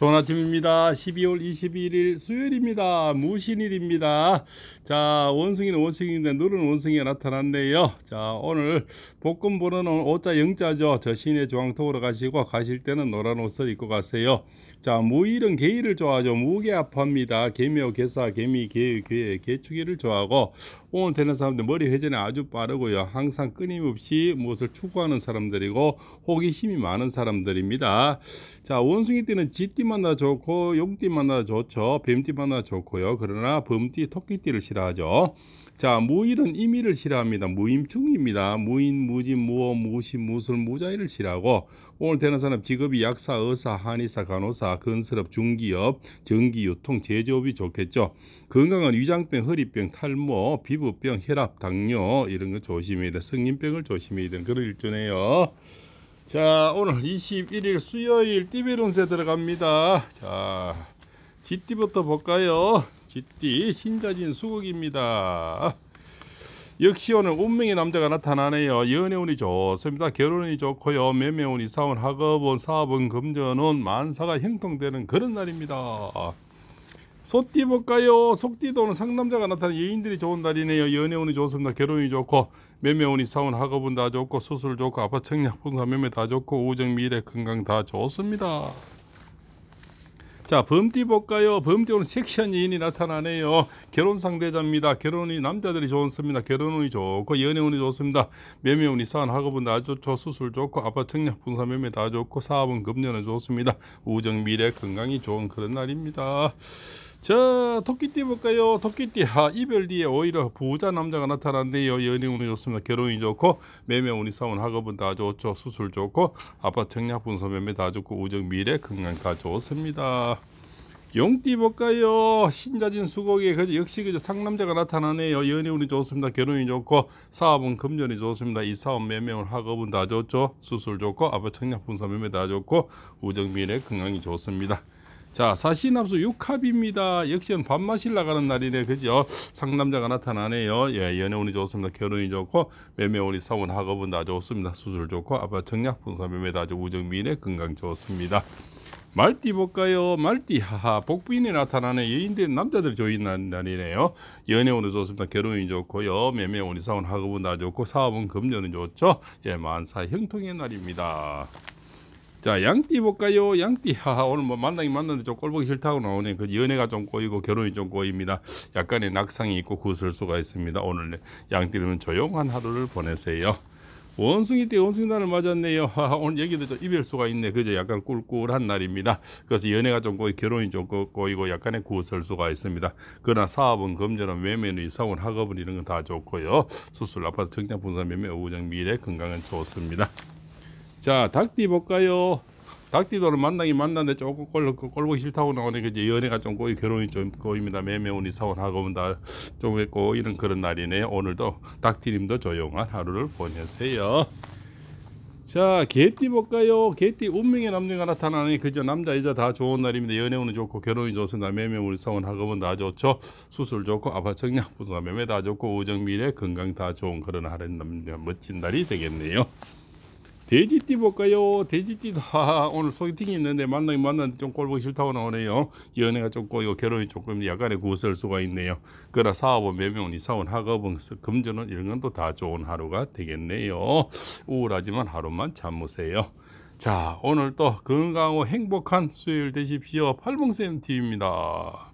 좋은 아침입니다. 12월 21일 수요일입니다. 무신일입니다. 자, 원숭이는 원숭이인데 누른 원숭이가 나타났네요. 자, 오늘 복권 보는 오자 영자죠저 신의 조항통으로 가시고 가실 때는 노란 옷을 입고 가세요. 자, 무일은 개일을 좋아하죠. 무게파합니다 개묘, 개사, 개미, 개, 개, 개축이를 좋아하고 오늘 되는 사람들 머리 회전이 아주 빠르고요. 항상 끊임없이 무엇을 추구하는 사람들이고 호기심이 많은 사람들입니다. 자, 원숭이 때는 쥐띠 띠만나 좋고 용띠만나 좋죠. 뱀띠만나 좋고요. 그러나 범띠, 토끼띠를 싫어하죠. 자, 무일은 임의를 싫어합니다. 무임충입니다. 무인, 무진, 무어, 무시, 무술, 무자일을 싫어하고 오늘 되는 사람 직업이 약사, 의사, 한의사, 간호사, 건설업, 중기업, 전기, 유통, 제조업이 좋겠죠. 건강한 위장병, 허리병, 탈모, 피부병, 혈압, 당뇨 이런 거 조심해야 돼. 성인병을 조심해야 되는 그런 일조네요. 자 오늘 21일 수요일 띠비론세 들어갑니다 자 쥐띠부터 볼까요 쥐띠 신자진 수국입니다 역시 오늘 운명의 남자가 나타나네요 연애운이 좋습니다 결혼이 좋고요 매매운이 사원 학업운 사업운 금전운 만사가 형통되는 그런 날입니다 소띠 볼까요? 속띠도는 상남자가 나타난 예인들이 좋은 날이네요 연애운이 좋습니다. 결혼이 좋고 매매운이 사운 학업은 다 좋고 수술 좋고 아파트 청약 분사 매매 다 좋고 우정 미래 건강 다 좋습니다. 자 범띠 볼까요? 범띠 오늘 섹시한 예인이 나타나네요. 결혼 상대자입니다. 결혼이 남자들이 좋습니다. 결혼운이 좋고 연애운이 좋습니다. 매매운이 사은 학업은 다 좋고 수술 좋고 아파트 청약 분사 매매 다 좋고 사업은 금년은 좋습니다. 우정 미래 건강이 좋은 그런 날입니다. 자 토끼띠 볼까요? 토끼띠 하 이별 뒤에 오히려 부자 남자가 나타났는데요. 연인 운이 좋습니다. 결혼이 좋고 매매 운이 사운 학업은 다 좋죠. 수술 좋고 아빠 청약 분서 매매 다 좋고 우정 미래 건강 다 좋습니다. 용띠 볼까요? 신자진 수고기에 그 역시 그저 상남자가 나타나네요. 연인 운이 좋습니다. 결혼이 좋고 사업은 금전이 좋습니다. 이 사업 매매운 학업은 다 좋죠. 수술 좋고 아빠 청약 분서 매매 다 좋고 우정 미래 건강이 좋습니다. 자, 사시납수육합입니다 역시은 밥 마실 나가는 날이네. 그죠? 상남자가 나타나네요. 예, 연애운이 좋습니다. 결혼이 좋고, 매매운이 사운 학업은 다 좋습니다. 수술 좋고, 아빠 정략 분사 매매다 좋고, 우정미인의 건강 좋습니다. 말띠 볼까요? 말띠 하하 복부인이 나타나네 여인된 남자들 조인 날이네요. 연애운이 좋습니다. 결혼이 좋고요. 매매운이 사운 학업은 다 좋고 사업은 금년은 좋죠. 예 만사 형통의 날입니다. 자 양띠 볼까요? 양띠 아, 오늘 뭐 만나긴 만났는데 좀 꼴보기 싫다고 나오네. 그 연애가 좀 꼬이고 결혼이 좀 꼬입니다. 약간의 낙상이 있고 구슬 수가 있습니다. 오늘 양띠는 조용한 하루를 보내세요. 원숭이 때 원숭이 날을 맞았네요. 아, 오늘 여기도 좀 이별 수가 있네. 그저 약간 꿀꿀한 날입니다. 그래서 연애가 좀 꼬이, 결혼이 좀 꼬이고 약간의 구설 수가 있습니다. 그러나 사업은 금전은 외면의 이사원 학업은 이런 건 다 좋고요. 수술, 아파트, 청장, 분산, 매매, 우정, 미래, 건강은 좋습니다. 자, 닭띠 볼까요? 닭띠도를 만나긴 만났는데 조금 꼴, 그 꼴보기 싫다고 나오니까 이제 연애가 좀 꼬이, 결혼이 좀 꼬입니다. 매매운이 사원하고 다좀 뭐 했고 이런 그런 날이네. 오늘도 닭띠님도 조용한 하루를 보내세요. 자, 개띠 볼까요? 개띠 운명의 남녀가 나타나니 그저 남자 여자 다 좋은 날입니다. 연애운은 좋고 결혼이 좋습니다. 매매운이 사원 하업은다 뭐 좋죠. 수술 좋고 아파 청량 부상 매매 다 좋고 우정 미래 건강 다 좋은 그런 하루 멋진 날이 되겠네요. 돼지띠 볼까요? 돼지띠다. 도 오늘 소개팅이 있는데 만나긴 만났는데 좀 꼴보기 싫다고 나오네요. 연애가 좀 꼬이고 결혼이 조금 약간의 구설 수가 있네요. 그러나 사업은 매명은 이사원 학업은 금전은 일간도 다 좋은 하루가 되겠네요. 우울하지만 하루만 참으세요자 오늘 또 건강하고 행복한 수요일 되십시오. 팔봉쌤 TV입니다.